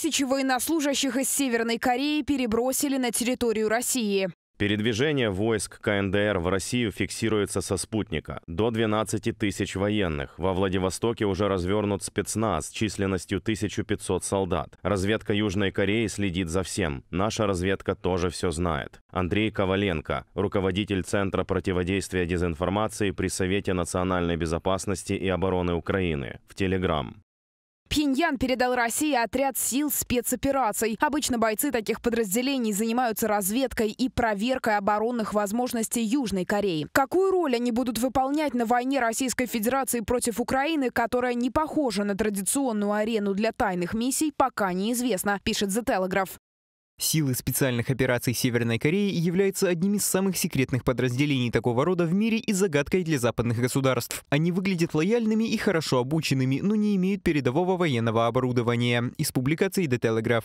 тысячи военнослужащих из Северной Кореи перебросили на территорию России. Передвижение войск КНДР в Россию фиксируется со спутника. До 12 тысяч военных. Во Владивостоке уже развернут спецназ численностью 1500 солдат. Разведка Южной Кореи следит за всем. Наша разведка тоже все знает. Андрей Коваленко, руководитель Центра противодействия дезинформации при Совете национальной безопасности и обороны Украины, в Телеграм. Пиньян передал России отряд сил спецопераций. Обычно бойцы таких подразделений занимаются разведкой и проверкой оборонных возможностей Южной Кореи. Какую роль они будут выполнять на войне Российской Федерации против Украины, которая не похожа на традиционную арену для тайных миссий, пока неизвестно, пишет The Telegraph. Силы специальных операций Северной Кореи являются одним из самых секретных подразделений такого рода в мире и загадкой для западных государств. Они выглядят лояльными и хорошо обученными, но не имеют передового военного оборудования. Из публикации The Telegraph.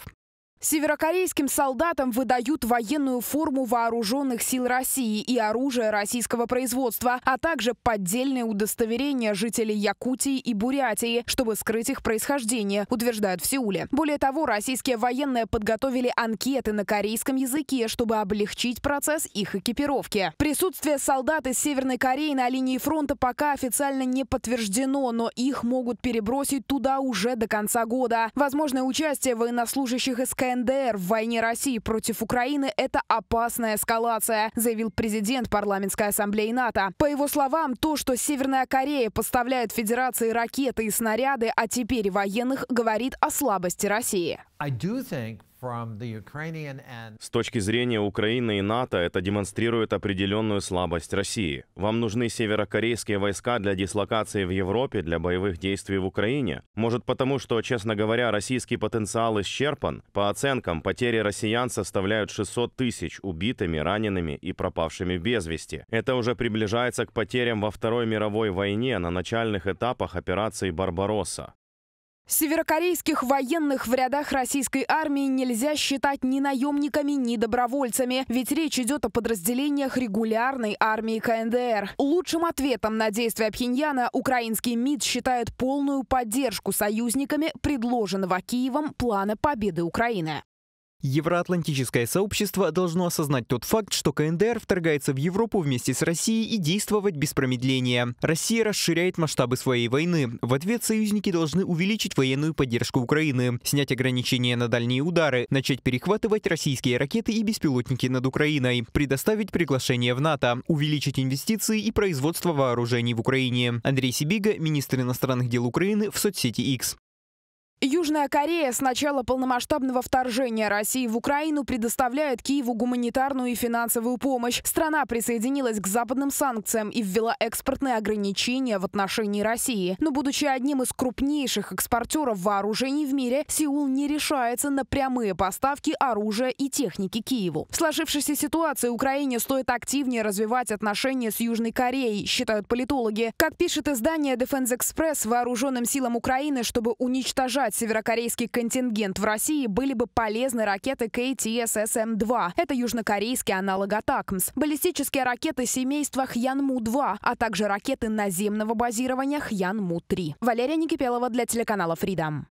Северокорейским солдатам выдают военную форму вооруженных сил России и оружие российского производства, а также поддельные удостоверения жителей Якутии и Бурятии, чтобы скрыть их происхождение, утверждают в Сеуле. Более того, российские военные подготовили анкеты на корейском языке, чтобы облегчить процесс их экипировки. Присутствие солдат из Северной Кореи на линии фронта пока официально не подтверждено, но их могут перебросить туда уже до конца года. Возможное участие военнослужащих СКН КНДР в войне России против Украины – это опасная эскалация, заявил президент парламентской ассамблеи НАТО. По его словам, то, что Северная Корея поставляет Федерации ракеты и снаряды, а теперь военных, говорит о слабости России. С точки зрения Украины и НАТО это демонстрирует определенную слабость России. Вам нужны северокорейские войска для дислокации в Европе, для боевых действий в Украине. Может потому, что, честно говоря, российский потенциал исчерпан? По оценкам, потери россиян составляют 600 тысяч убитыми, ранеными и пропавшими без вести. Это уже приближается к потерям во Второй мировой войне на начальных этапах операции «Барбаросса». Северокорейских военных в рядах российской армии нельзя считать ни наемниками, ни добровольцами, ведь речь идет о подразделениях регулярной армии КНДР. Лучшим ответом на действия Пхеньяна украинский МИД считает полную поддержку союзниками предложенного Киевом плана победы Украины. Евроатлантическое сообщество должно осознать тот факт, что КНДР вторгается в Европу вместе с Россией и действовать без промедления. Россия расширяет масштабы своей войны. В ответ союзники должны увеличить военную поддержку Украины, снять ограничения на дальние удары, начать перехватывать российские ракеты и беспилотники над Украиной, предоставить приглашение в НАТО, увеличить инвестиции и производство вооружений в Украине. Андрей Сибига, министр иностранных дел Украины в соцсети X. Южная Корея с начала полномасштабного вторжения России в Украину предоставляет Киеву гуманитарную и финансовую помощь. Страна присоединилась к западным санкциям и ввела экспортные ограничения в отношении России. Но будучи одним из крупнейших экспортеров вооружений в мире, Сеул не решается на прямые поставки оружия и техники Киеву. В сложившейся ситуации Украине стоит активнее развивать отношения с Южной Кореей, считают политологи. Как пишет издание Defense Express, вооруженным силам Украины, чтобы уничтожать поддержать северокорейский контингент в России, были бы полезны ракеты ктссм 2 Это южнокорейский аналог АТАКМС. Баллистические ракеты семейства Хьянму-2, а также ракеты наземного базирования Хьянму-3. Валерия Никипелова для телеканала Freedom.